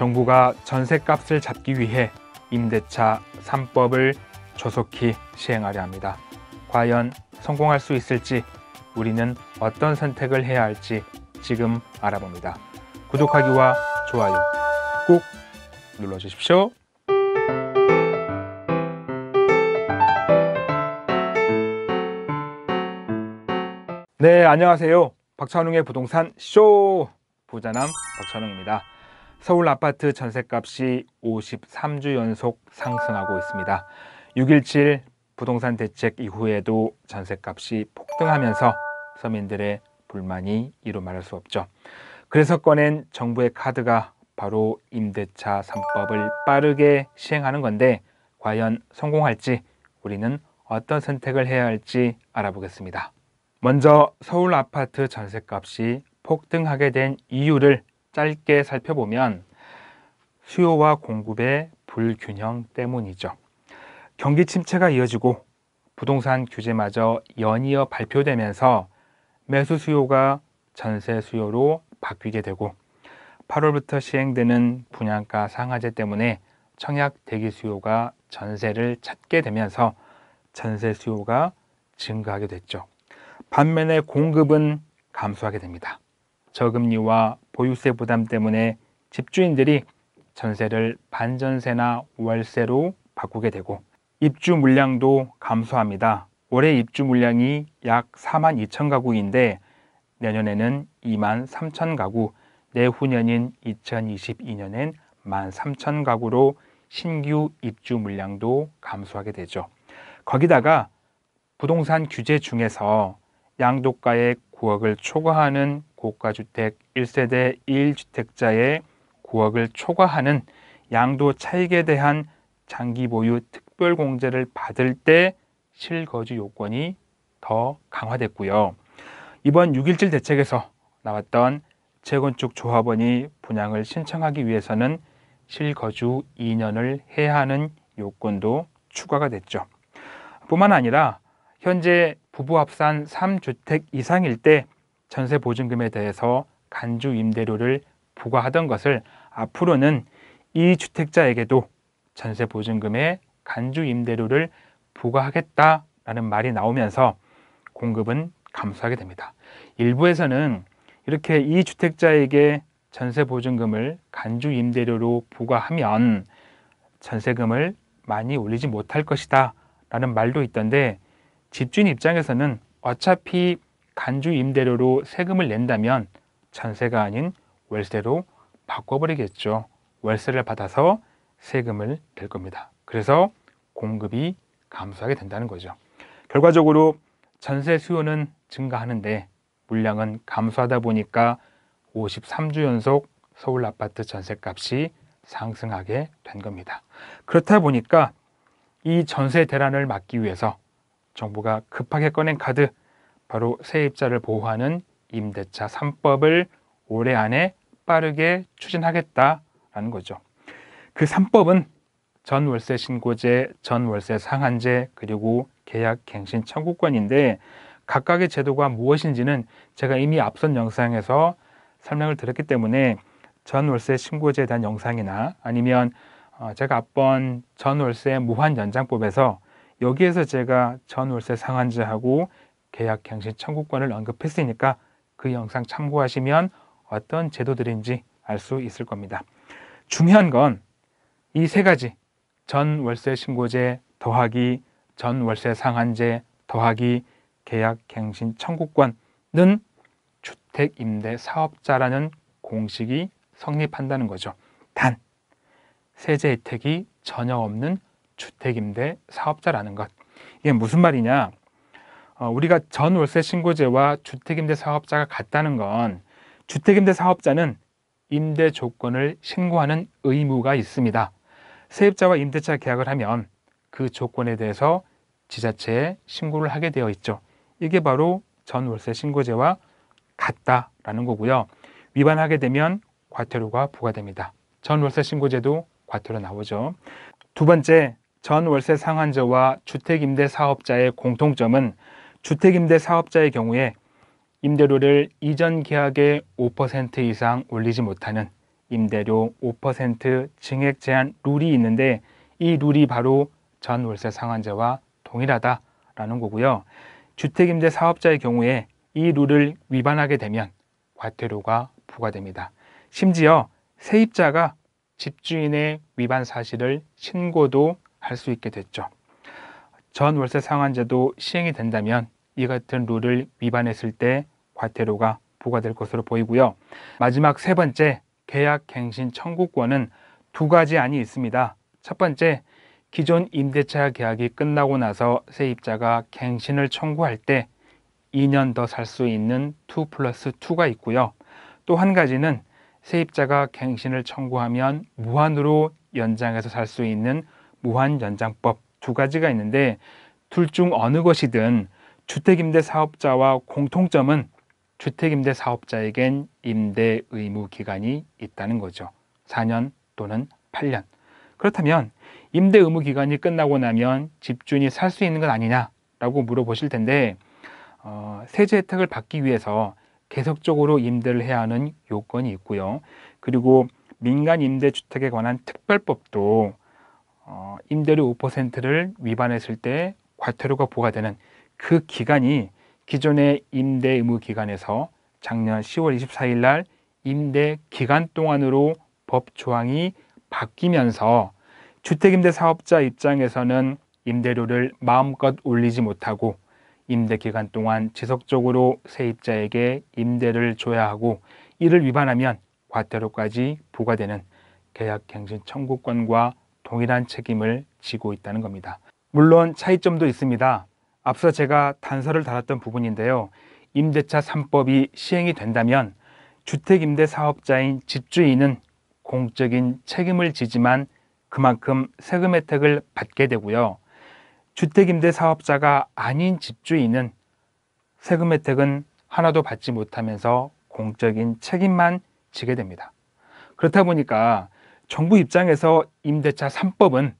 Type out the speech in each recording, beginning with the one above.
정부가 전셋값을 잡기 위해 임대차 3법을 조속히 시행하려 합니다. 과연 성공할 수 있을지 우리는 어떤 선택을 해야 할지 지금 알아봅니다. 구독하기와 좋아요 꼭 눌러주십시오. 네, 안녕하세요. 박찬웅의 부동산 쇼! 부자남 박찬웅입니다. 서울 아파트 전셋값이 53주 연속 상승하고 있습니다. 6.17 부동산 대책 이후에도 전셋값이 폭등하면서 서민들의 불만이 이루 말할 수 없죠. 그래서 꺼낸 정부의 카드가 바로 임대차 3법을 빠르게 시행하는 건데 과연 성공할지 우리는 어떤 선택을 해야 할지 알아보겠습니다. 먼저 서울 아파트 전셋값이 폭등하게 된 이유를 짧게 살펴보면 수요와 공급의 불균형 때문이죠. 경기 침체가 이어지고 부동산 규제마저 연이어 발표되면서 매수 수요가 전세 수요로 바뀌게 되고 8월부터 시행되는 분양가 상한제 때문에 청약 대기 수요가 전세를 찾게 되면서 전세 수요가 증가하게 됐죠. 반면에 공급은 감소하게 됩니다. 저금리와 보유세 부담 때문에 집주인들이 전세를 반전세나 월세로 바꾸게 되고 입주 물량도 감소합니다. 올해 입주 물량이 약 4만 2천 가구인데 내년에는 2만 3천 가구, 내후년인 2022년엔 1만 3천 가구로 신규 입주 물량도 감소하게 되죠. 거기다가 부동산 규제 중에서 양도가의 9억을 초과하는 고가주택 1세대 1주택자의 9억을 초과하는 양도 차익에 대한 장기 보유 특별 공제를 받을 때 실거주 요건이 더 강화됐고요. 이번 6.17 대책에서 나왔던 재건축 조합원이 분양을 신청하기 위해서는 실거주 2년을 해야 하는 요건도 추가가 됐죠. 뿐만 아니라 현재 부부 합산 3주택 이상일 때 전세 보증금에 대해서 간주 임대료를 부과하던 것을 앞으로는 이 주택자에게도 전세 보증금에 간주 임대료를 부과하겠다라는 말이 나오면서 공급은 감소하게 됩니다. 일부에서는 이렇게 이 주택자에게 전세 보증금을 간주 임대료로 부과하면 전세금을 많이 올리지 못할 것이다 라는 말도 있던데 집주인 입장에서는 어차피 간주 임대료로 세금을 낸다면 전세가 아닌 월세로 바꿔버리겠죠. 월세를 받아서 세금을 낼 겁니다. 그래서 공급이 감소하게 된다는 거죠. 결과적으로 전세 수요는 증가하는데 물량은 감소하다 보니까 53주 연속 서울 아파트 전세값이 상승하게 된 겁니다. 그렇다 보니까 이 전세 대란을 막기 위해서 정부가 급하게 꺼낸 카드, 바로 세입자를 보호하는 임대차 3법을 올해 안에 빠르게 추진하겠다라는 거죠. 그 3법은 전월세 신고제, 전월세 상한제, 그리고 계약 갱신 청구권인데 각각의 제도가 무엇인지는 제가 이미 앞선 영상에서 설명을 드렸기 때문에 전월세 신고제에 대한 영상이나 아니면 어, 제가 앞번 전월세 무한 연장법에서 여기에서 제가 전월세 상한제하고 계약갱신 청구권을 언급했으니까 그 영상 참고하시면 어떤 제도들인지 알 수 있을 겁니다. 중요한 건 이 세 가지 전월세 신고제 더하기 전월세 상한제 더하기 계약갱신 청구권은 주택임대사업자라는 공식이 성립한다는 거죠. 단 세제 혜택이 전혀 없는 주택임대 사업자라는 것. 이게 무슨 말이냐? 어, 우리가 전월세 신고제와 주택임대 사업자가 같다는 건 주택임대 사업자는 임대 조건을 신고하는 의무가 있습니다. 세입자와 임대차 계약을 하면 그 조건에 대해서 지자체에 신고를 하게 되어 있죠. 이게 바로 전월세 신고제와 같다라는 거고요. 위반하게 되면 과태료가 부과됩니다. 전월세 신고제도 과태료 나오죠. 두 번째, 전 월세 상한제와 주택임대 사업자의 공통점은 주택임대 사업자의 경우에 임대료를 이전 계약의 5% 이상 올리지 못하는 임대료 5% 증액 제한 룰이 있는데 이 룰이 바로 전 월세 상한제와 동일하다라는 거고요. 주택임대 사업자의 경우에 이 룰을 위반하게 되면 과태료가 부과됩니다. 심지어 세입자가 집주인의 위반 사실을 신고도 할수 있게 됐죠. 전 월세 상한제도 시행이 된다면 이 같은 룰을 위반했을 때 과태료가 부과될 것으로 보이고요. 마지막 세 번째 계약갱신 청구권은 두 가지 안이 있습니다. 첫 번째, 기존 임대차 계약이 끝나고 나서 세입자가 갱신을 청구할 때 2년 더 살 수 있는 2 플러스 2가 있고요. 또 한 가지는 세입자가 갱신을 청구하면 무한으로 연장해서 살 수 있는 무한연장법 두 가지가 있는데 둘 중 어느 것이든 주택임대 사업자와 공통점은 주택임대 사업자에겐 임대 의무 기간이 있다는 거죠. 4년 또는 8년. 그렇다면 임대 의무 기간이 끝나고 나면 집주인이 살 수 있는 건 아니냐라고 물어보실 텐데 어, 세제 혜택을 받기 위해서 계속적으로 임대를 해야 하는 요건이 있고요. 그리고 민간 임대주택에 관한 특별법도 어, 임대료 5%를 위반했을 때 과태료가 부과되는 그 기간이 기존의 임대 의무 기간에서 작년 10월 24일 날 임대 기간 동안으로 법 조항이 바뀌면서 주택임대 사업자 입장에서는 임대료를 마음껏 올리지 못하고 임대 기간 동안 지속적으로 세입자에게 임대를 줘야 하고 이를 위반하면 과태료까지 부과되는 계약갱신 청구권과 동일한 책임을 지고 있다는 겁니다. 물론 차이점도 있습니다. 앞서 제가 단서를 달았던 부분인데요. 임대차 3법이 시행이 된다면 주택임대 사업자인 집주인은 공적인 책임을 지지만 그만큼 세금 혜택을 받게 되고요. 주택임대 사업자가 아닌 집주인은 세금 혜택은 하나도 받지 못하면서 공적인 책임만 지게 됩니다. 그렇다 보니까 정부 입장에서 임대차 3법은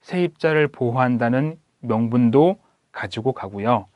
세입자를 보호한다는 명분도 가지고 가고요.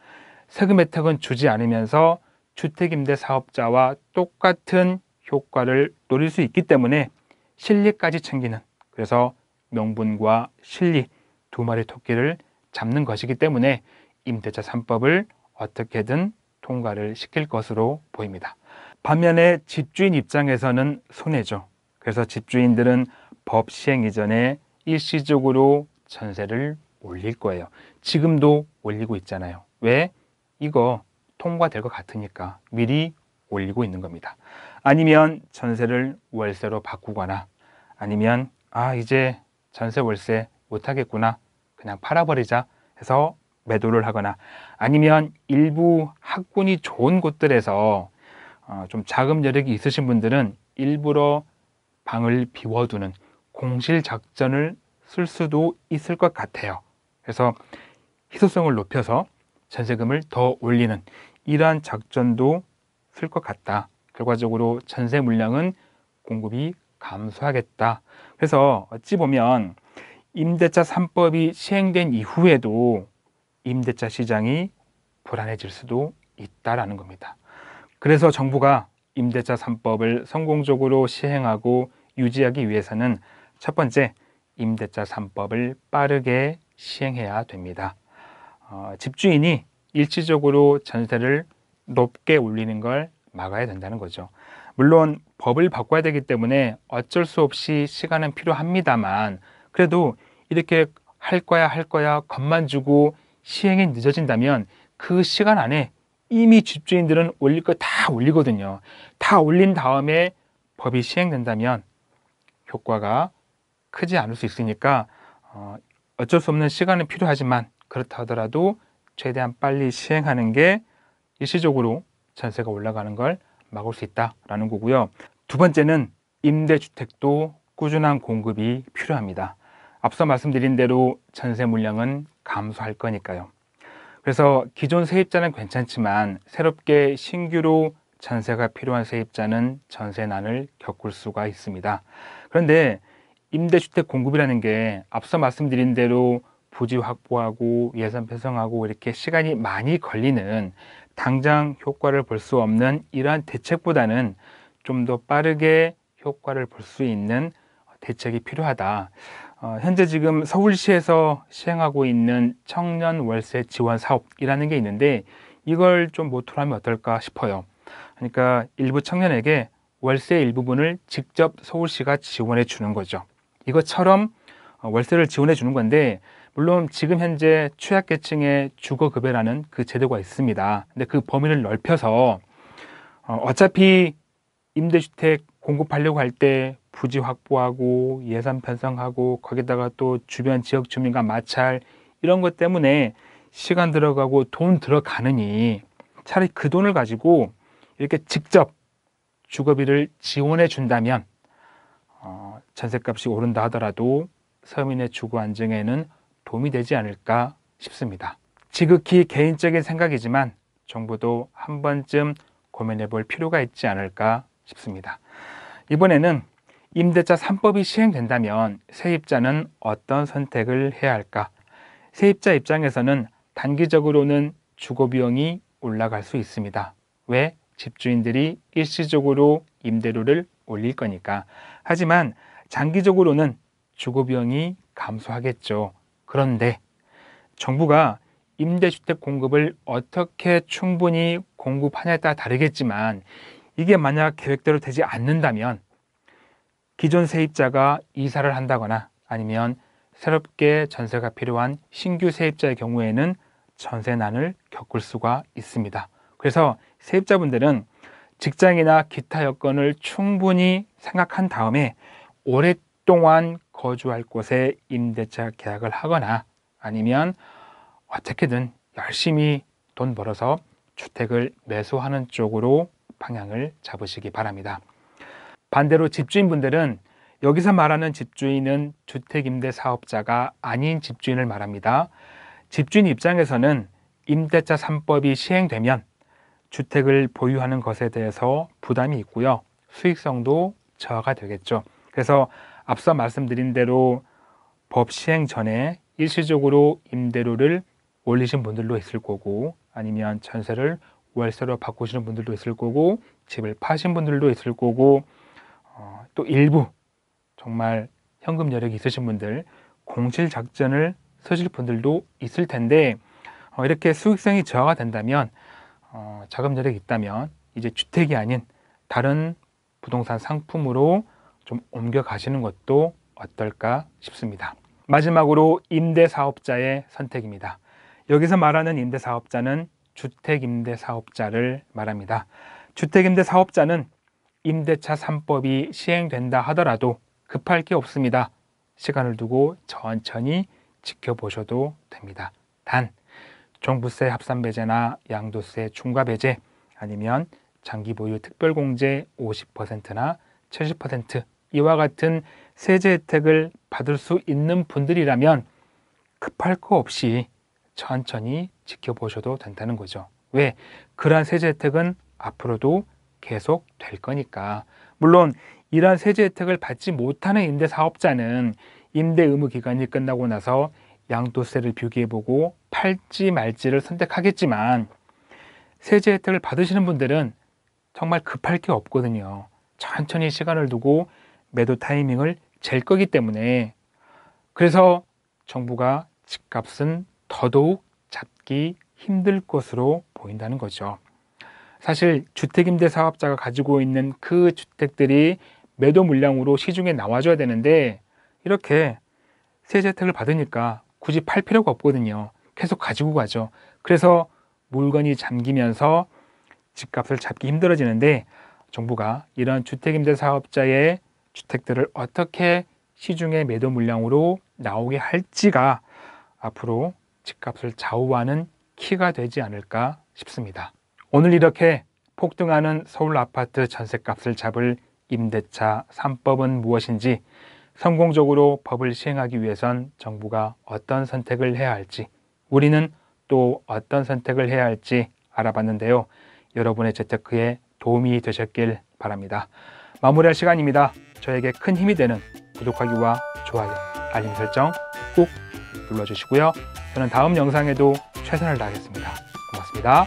세금 혜택은 주지 않으면서 주택임대 사업자와 똑같은 효과를 노릴 수 있기 때문에 실리까지 챙기는 그래서 명분과 실리 두 마리 토끼를 잡는 것이기 때문에 임대차 3법을 어떻게든 통과를 시킬 것으로 보입니다. 반면에 집주인 입장에서는 손해죠. 그래서 집주인들은 법 시행 이전에 일시적으로 전세를 올릴 거예요. 지금도 올리고 있잖아요. 왜? 이거 통과될 것 같으니까 미리 올리고 있는 겁니다. 아니면 전세를 월세로 바꾸거나 아니면 아 이제 전세 월세 못하겠구나 그냥 팔아버리자 해서 매도를 하거나 아니면 일부 학군이 좋은 곳들에서 어, 좀 자금 여력이 있으신 분들은 일부러 방을 비워두는 공실 작전을 쓸 수도 있을 것 같아요. 그래서 희소성을 높여서 전세금을 더 올리는 이러한 작전도 쓸 것 같다. 결과적으로 전세 물량은 공급이 감소하겠다. 그래서 어찌 보면 임대차 3법이 시행된 이후에도 임대차 시장이 불안해질 수도 있다라는 겁니다. 그래서 정부가 임대차 3법을 성공적으로 시행하고 유지하기 위해서는 첫 번째, 임대차 3법을 빠르게 시행해야 됩니다. 어, 집주인이 일시적으로 전세를 높게 올리는 걸 막아야 된다는 거죠. 물론 법을 바꿔야 되기 때문에 어쩔 수 없이 시간은 필요합니다만 그래도 이렇게 할 거야 할 거야 겁만 주고 시행이 늦어진다면 그 시간 안에 이미 집주인들은 올릴 거 다 올리거든요. 다 올린 다음에 법이 시행된다면 효과가 크지 않을 수 있으니까 어, 어쩔 수 없는 시간은 필요하지만 그렇다 하더라도 최대한 빨리 시행하는 게 일시적으로 전세가 올라가는 걸 막을 수 있다라는 거고요. 두 번째는 임대주택도 꾸준한 공급이 필요합니다. 앞서 말씀드린 대로 전세 물량은 감소할 거니까요. 그래서 기존 세입자는 괜찮지만 새롭게 신규로 전세가 필요한 세입자는 전세난을 겪을 수가 있습니다. 그런데 임대주택 공급이라는 게 앞서 말씀드린 대로 부지 확보하고 예산 편성하고 이렇게 시간이 많이 걸리는 당장 효과를 볼 수 없는 이러한 대책보다는 좀 더 빠르게 효과를 볼 수 있는 대책이 필요하다. 어, 현재 지금 서울시에서 시행하고 있는 청년 월세 지원 사업이라는 게 있는데 이걸 좀 모토로 하면 어떨까 싶어요. 그러니까 일부 청년에게 월세 일부분을 직접 서울시가 지원해 주는 거죠. 이것처럼 어, 월세를 지원해 주는 건데 물론 지금 현재 취약계층의 주거급여라는 그 제도가 있습니다. 근데 그 범위를 넓혀서 어, 어차피 임대주택 공급하려고 할때 부지 확보하고 예산 편성하고 거기다가 또 주변 지역 주민과 마찰 이런 것 때문에 시간 들어가고 돈 들어가느니 차라리 그 돈을 가지고 이렇게 직접 주거비를 지원해 준다면 어, 전셋값이 오른다 하더라도 서민의 주거 안정에는 도움이 되지 않을까 싶습니다. 지극히 개인적인 생각이지만 정부도 한 번쯤 고민해 볼 필요가 있지 않을까 싶습니다. 이번에는 임대차 3법이 시행된다면 세입자는 어떤 선택을 해야 할까? 세입자 입장에서는 단기적으로는 주거비용이 올라갈 수 있습니다. 왜? 집주인들이 일시적으로 임대료를 올릴 거니까. 하지만 장기적으로는 주거비용이 감소하겠죠. 그런데 정부가 임대주택 공급을 어떻게 충분히 공급하냐에 따라 다르겠지만 이게 만약 계획대로 되지 않는다면 기존 세입자가 이사를 한다거나 아니면 새롭게 전세가 필요한 신규 세입자의 경우에는 전세난을 겪을 수가 있습니다. 그래서 세입자분들은 직장이나 기타 여건을 충분히 생각한 다음에 오랫동안 거주할 곳에 임대차 계약을 하거나 아니면 어떻게든 열심히 돈 벌어서 주택을 매수하는 쪽으로 방향을 잡으시기 바랍니다. 반대로 집주인분들은 여기서 말하는 집주인은 주택임대 사업자가 아닌 집주인을 말합니다. 집주인 입장에서는 임대차 3법이 시행되면 주택을 보유하는 것에 대해서 부담이 있고요. 수익성도 저하가 되겠죠. 그래서 앞서 말씀드린 대로 법 시행 전에 일시적으로 임대료를 올리신 분들도 있을 거고 아니면 전세를 월세로 바꾸시는 분들도 있을 거고 집을 파신 분들도 있을 거고 또 일부 정말 현금 여력이 있으신 분들 공실 작전을 쓰실 분들도 있을 텐데 어, 이렇게 수익성이 저하가 된다면 어, 자금 여력이 있다면 이제 주택이 아닌 다른 부동산 상품으로 좀 옮겨가시는 것도 어떨까 싶습니다. 마지막으로 임대사업자의 선택입니다. 여기서 말하는 임대사업자는 주택임대사업자를 말합니다. 주택임대사업자는 임대차 3법이 시행된다 하더라도 급할 게 없습니다. 시간을 두고 천천히 지켜보셔도 됩니다. 단, 종부세 합산 배제나 양도세 중과 배제 아니면 장기 보유 특별공제 50%나 70% 이와 같은 세제 혜택을 받을 수 있는 분들이라면 급할 거 없이 천천히 지켜보셔도 된다는 거죠. 왜? 그러한 세제 혜택은 앞으로도 계속 될 거니까. 물론 이러한 세제 혜택을 받지 못하는 임대 사업자는 임대 의무 기간이 끝나고 나서 양도세를 비교해보고 팔지 말지를 선택하겠지만 세제 혜택을 받으시는 분들은 정말 급할 게 없거든요. 천천히 시간을 두고 매도 타이밍을 잴 거기 때문에 그래서 정부가 집값은 더더욱 잡기 힘들 것으로 보인다는 거죠. 사실 주택임대 사업자가 가지고 있는 그 주택들이 매도 물량으로 시중에 나와줘야 되는데 이렇게 세제 혜택을 받으니까 굳이 팔 필요가 없거든요. 계속 가지고 가죠. 그래서 물건이 잠기면서 집값을 잡기 힘들어지는데 정부가 이런 주택임대 사업자의 주택들을 어떻게 시중에 매도 물량으로 나오게 할지가 앞으로 집값을 좌우하는 키가 되지 않을까 싶습니다. 오늘 이렇게 폭등하는 서울 아파트 전셋값을 잡을 임대차 3법은 무엇인지 성공적으로 법을 시행하기 위해선 정부가 어떤 선택을 해야 할지 우리는 또 어떤 선택을 해야 할지 알아봤는데요. 여러분의 재테크에 도움이 되셨길 바랍니다. 마무리할 시간입니다. 저에게 큰 힘이 되는 구독하기와 좋아요, 알림 설정 꼭 눌러주시고요. 저는 다음 영상에도 최선을 다하겠습니다. 고맙습니다.